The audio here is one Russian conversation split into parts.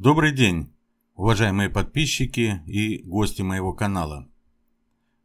Добрый день, уважаемые подписчики и гости моего канала.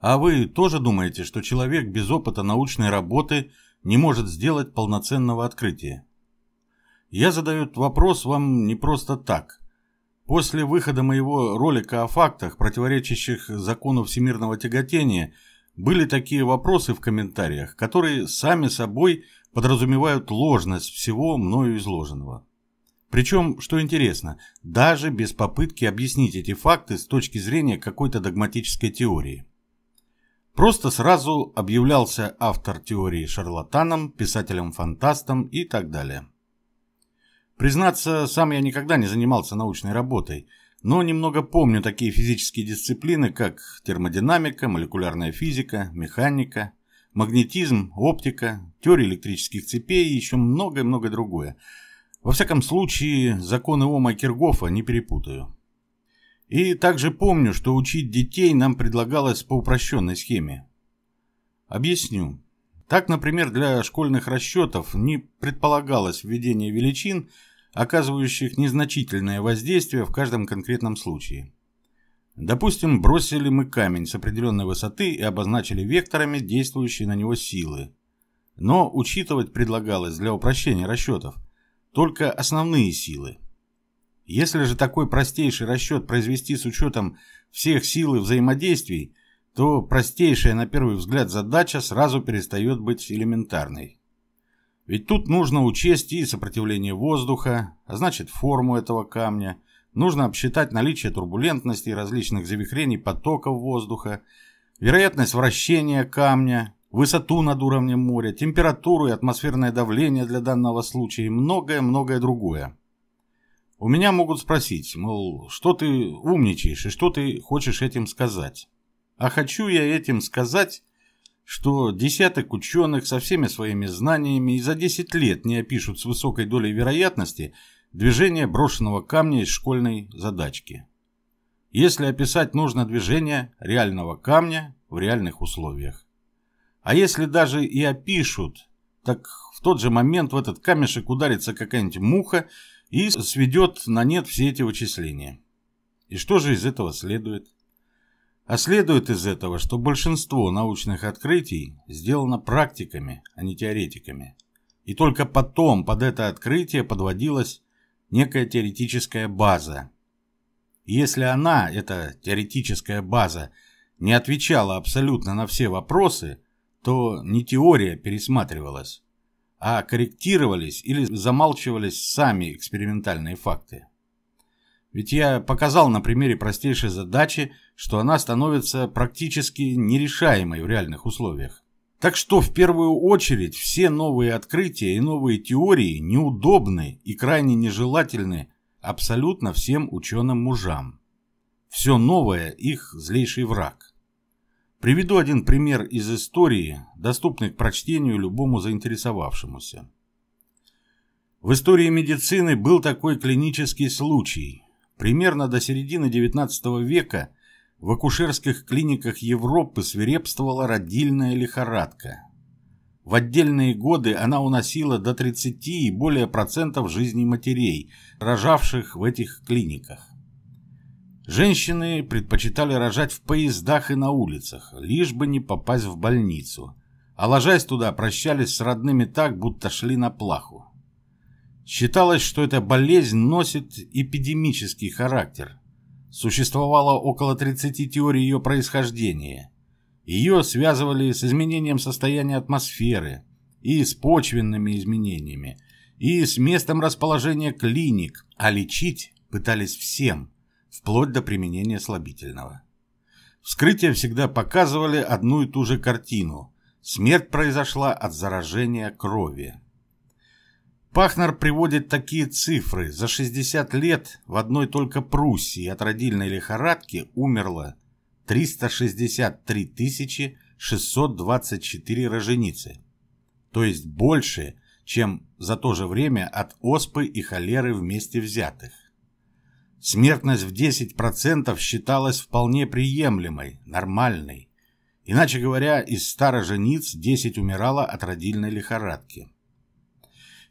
А вы тоже думаете, что человек без опыта научной работы не может сделать полноценного открытия? Я задаю этот вопрос вам не просто так. После выхода моего ролика о фактах, противоречащих закону всемирного тяготения, были такие вопросы в комментариях, которые сами собой подразумевают ложность всего мною изложенного. Причем, что интересно, даже без попытки объяснить эти факты с точки зрения какой-то догматической теории. Просто сразу объявлялся автор теории шарлатаном, писателем-фантастом и так далее. Признаться, сам я никогда не занимался научной работой, но немного помню такие физические дисциплины, как термодинамика, молекулярная физика, механика, магнетизм, оптика, теория электрических цепей и еще многое-многое другое – во всяком случае, законы Ома и Киргофа не перепутаю. И также помню, что учить детей нам предлагалось по упрощенной схеме. Объясню. Так, например, для школьных расчетов не предполагалось введение величин, оказывающих незначительное воздействие в каждом конкретном случае. Допустим, бросили мы камень с определенной высоты и обозначили векторами действующие на него силы. Но учитывать предлагалось для упрощения расчетов – только основные силы. Если же такой простейший расчет произвести с учетом всех сил и взаимодействий, то простейшая на первый взгляд задача сразу перестает быть элементарной. Ведь тут нужно учесть и сопротивление воздуха, а значит форму этого камня, нужно обсчитать наличие турбулентности и различных завихрений потоков воздуха, вероятность вращения камня, высоту над уровнем моря, температуру и атмосферное давление для данного случая и многое-многое другое. У меня могут спросить, мол, что ты умничаешь и что ты хочешь этим сказать. А хочу я этим сказать, что десяток ученых со всеми своими знаниями и за 10 лет не опишут с высокой долей вероятности движение брошенного камня из школьной задачки. Если описать нужно движение реального камня в реальных условиях. А если даже и опишут, так в тот же момент в этот камешек ударится какая-нибудь муха и сведет на нет все эти вычисления. И что же из этого следует? А следует из этого, что большинство научных открытий сделано практиками, а не теоретиками. И только потом под это открытие подводилась некая теоретическая база. И если она, эта теоретическая база, не отвечала абсолютно на все вопросы, то не теория пересматривалась, а корректировались или замалчивались сами экспериментальные факты. Ведь я показал на примере простейшей задачи, что она становится практически нерешаемой в реальных условиях. Так что в первую очередь все новые открытия и новые теории неудобны и крайне нежелательны абсолютно всем ученым-мужам. Все новое – их злейший враг. Приведу один пример из истории, доступный к прочтению любому заинтересовавшемуся. В истории медицины был такой клинический случай. Примерно до середины XIX века в акушерских клиниках Европы свирепствовала родильная лихорадка. В отдельные годы она уносила до 30 и более процентов жизни матерей, рожавших в этих клиниках. Женщины предпочитали рожать в поездах и на улицах, лишь бы не попасть в больницу, а ложась туда, прощались с родными так, будто шли на плаху. Считалось, что эта болезнь носит эпидемический характер. Существовало около 30 теорий ее происхождения. Ее связывали с изменением состояния атмосферы и с почвенными изменениями, и с местом расположения клиник, а лечить пытались всем – вплоть до применения слабительного. Вскрытия всегда показывали одну и ту же картину. Смерть произошла от заражения крови. Пахнер приводит такие цифры. За 60 лет в одной только Пруссии от родильной лихорадки умерло 363 624 роженицы, то есть больше, чем за то же время от оспы и холеры вместе взятых. Смертность в 10% считалась вполне приемлемой, нормальной. Иначе говоря, из старожениц 10 умирало от родильной лихорадки.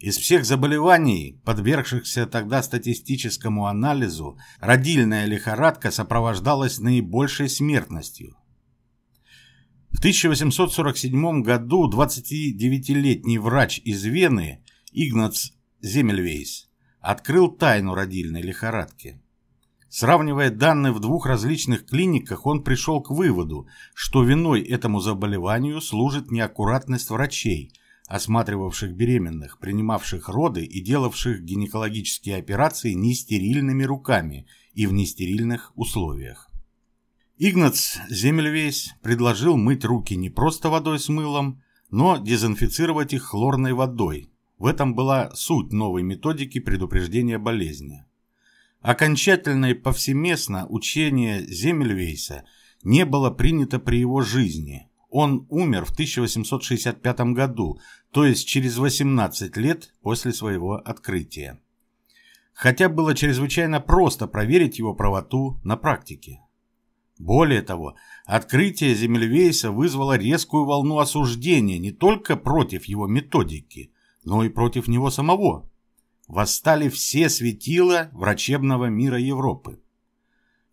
Из всех заболеваний, подвергшихся тогда статистическому анализу, родильная лихорадка сопровождалась наибольшей смертностью. В 1847 году 29-летний врач из Вены Игнац Земельвейс открыл тайну родильной лихорадки. Сравнивая данные в двух различных клиниках, он пришел к выводу, что виной этому заболеванию служит неаккуратность врачей, осматривавших беременных, принимавших роды и делавших гинекологические операции нестерильными руками и в нестерильных условиях. Игнац Земельвейс предложил мыть руки не просто водой с мылом, но дезинфицировать их хлорной водой, в этом была суть новой методики предупреждения болезни. Окончательно и повсеместно учение Земельвейса не было принято при его жизни. Он умер в 1865 году, то есть через 18 лет после своего открытия. Хотя было чрезвычайно просто проверить его правоту на практике. Более того, открытие Земельвейса вызвало резкую волну осуждения не только против его методики – но и против него самого. Восстали все светила врачебного мира Европы.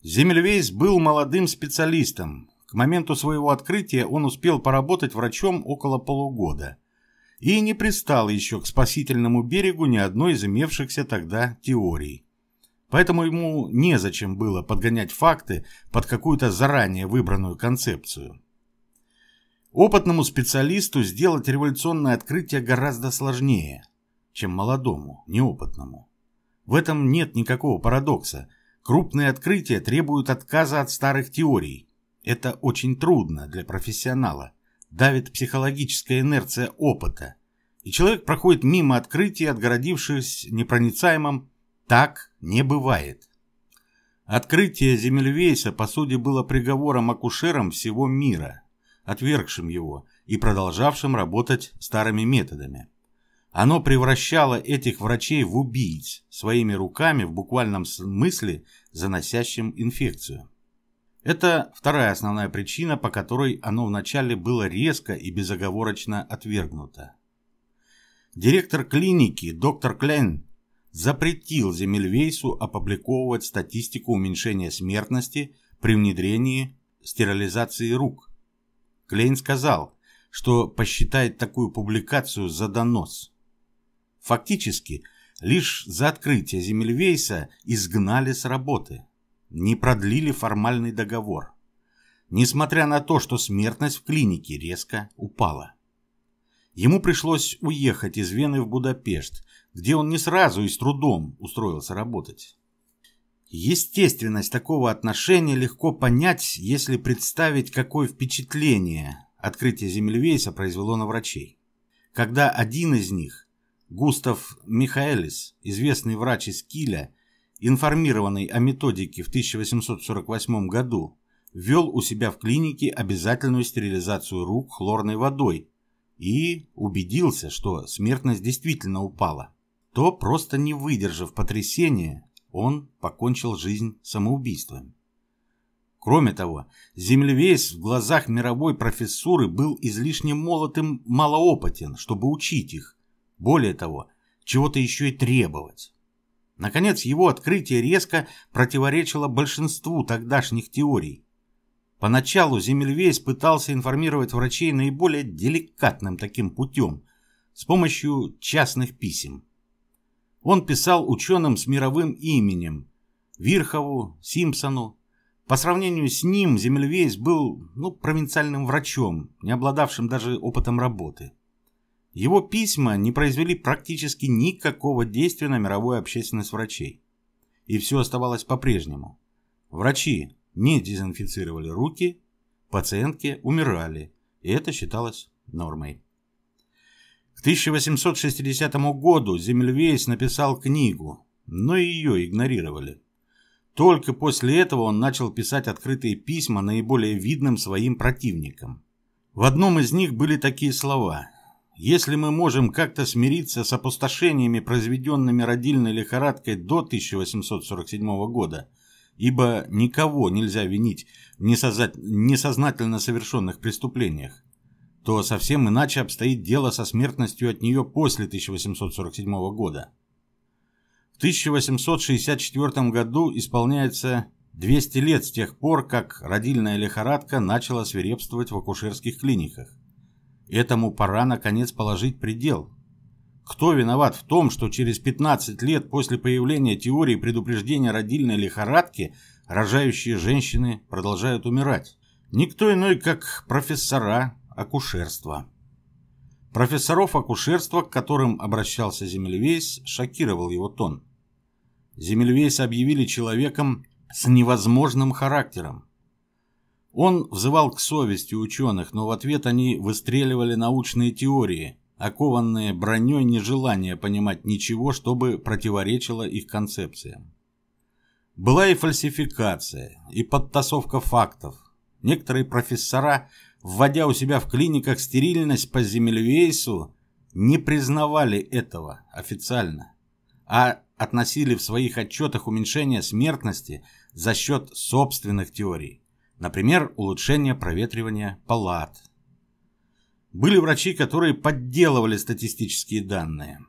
Земельвейс был молодым специалистом. К моменту своего открытия он успел поработать врачом около полугода и не пристал еще к спасительному берегу ни одной из имевшихся тогда теорий. Поэтому ему незачем было подгонять факты под какую-то заранее выбранную концепцию. Опытному специалисту сделать революционное открытие гораздо сложнее, чем молодому, неопытному. В этом нет никакого парадокса. Крупные открытия требуют отказа от старых теорий. Это очень трудно для профессионала. Давит психологическая инерция опыта. И человек проходит мимо открытия, отгородившись непроницаемым. Так не бывает. Открытие Земельвейса, по сути, было приговором акушерам всего мира – отвергшим его и продолжавшим работать старыми методами. Оно превращало этих врачей в убийц, своими руками в буквальном смысле заносящим инфекцию. Это вторая основная причина, по которой оно вначале было резко и безоговорочно отвергнуто. Директор клиники доктор Клен запретил Земельвейсу опубликовывать статистику уменьшения смертности при внедрении стерилизации рук, Клейн сказал, что посчитает такую публикацию за донос. Фактически, лишь за открытие Земельвейса изгнали с работы, не продлили формальный договор, несмотря на то, что смертность в клинике резко упала. Ему пришлось уехать из Вены в Будапешт, где он не сразу и с трудом устроился работать. Естественность такого отношения легко понять, если представить, какое впечатление открытие Земельвейса произвело на врачей. Когда один из них, Густав Михаэлис, известный врач из Киля, информированный о методике в 1848 году, ввел у себя в клинике обязательную стерилизацию рук хлорной водой и убедился, что смертность действительно упала, то, просто не выдержав потрясения, он покончил жизнь самоубийством. Кроме того, землевесь в глазах мировой профессуры был излишне молотым малоопытен, чтобы учить их. Более того, чего-то еще и требовать. Наконец, его открытие резко противоречило большинству тогдашних теорий. Поначалу Земельвейс пытался информировать врачей наиболее деликатным таким путем, с помощью частных писем. Он писал ученым с мировым именем – Вирхову, Симпсону. По сравнению с ним Земельвейс был ну, провинциальным врачом, не обладавшим даже опытом работы. Его письма не произвели практически никакого действия на мировую общественность врачей. И все оставалось по-прежнему. Врачи не дезинфицировали руки, пациентки умирали, и это считалось нормой. К 1860 году Земельвейс написал книгу, но ее игнорировали. Только после этого он начал писать открытые письма наиболее видным своим противникам. В одном из них были такие слова «Если мы можем как-то смириться с опустошениями, произведенными родильной лихорадкой до 1847 года, ибо никого нельзя винить в несознательно совершенных преступлениях, то совсем иначе обстоит дело со смертностью от нее после 1847 года. В 1864 году исполняется 200 лет с тех пор, как родильная лихорадка начала свирепствовать в акушерских клиниках. Этому пора, наконец, положить предел. Кто виноват в том, что через 15 лет после появления теории предупреждения родильной лихорадки рожающие женщины продолжают умирать? Никто иной, как профессора, акушерства. Профессоров акушерства, к которым обращался Земельвейс, шокировал его тон. Земельвейс объявили человеком с невозможным характером. Он взывал к совести ученых, но в ответ они выстреливали научные теории, окованные броней нежелания понимать ничего, чтобы противоречило их концепциям. Была и фальсификация, и подтасовка фактов. Некоторые профессора вводя у себя в клиниках стерильность по земельвейсу, не признавали этого официально, а относили в своих отчетах уменьшение смертности за счет собственных теорий, например, улучшение проветривания палат. Были врачи, которые подделывали статистические данные.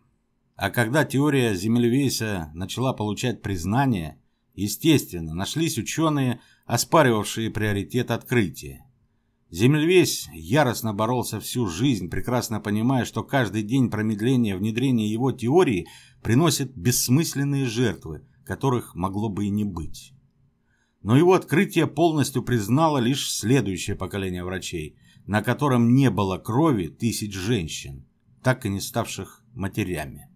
А когда теория Земельвейса начала получать признание, естественно, нашлись ученые, оспаривавшие приоритет открытия. Землевесь яростно боролся всю жизнь, прекрасно понимая, что каждый день промедления внедрения его теории приносит бессмысленные жертвы, которых могло бы и не быть. Но его открытие полностью признало лишь следующее поколение врачей, на котором не было крови тысяч женщин, так и не ставших матерями.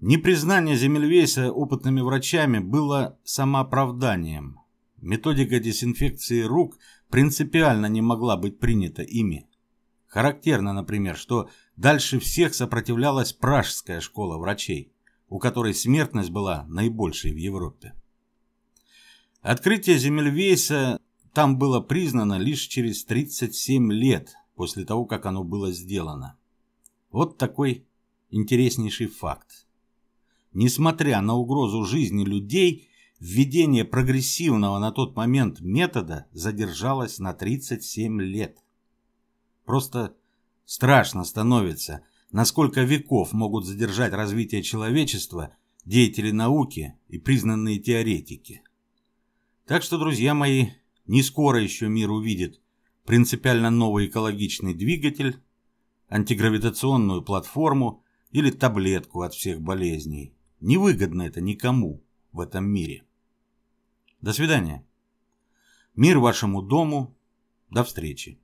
Непризнание Земельвейса опытными врачами было самооправданием. Методика дезинфекции рук – принципиально не могла быть принята ими. Характерно, например, что дальше всех сопротивлялась пражская школа врачей, у которой смертность была наибольшей в Европе. Открытие Земельвейса там было признано лишь через 37 лет после того, как оно было сделано. Вот такой интереснейший факт. Несмотря на угрозу жизни людей, Введение прогрессивного на тот момент метода задержалось на 37 лет. Просто страшно становится, насколько веков могут задержать развитие человечества деятели науки и признанные теоретики. Так что, друзья мои, не скоро еще мир увидит принципиально новый экологичный двигатель, антигравитационную платформу или таблетку от всех болезней. Невыгодно это никому в этом мире. До свидания. Мир вашему дому. До встречи.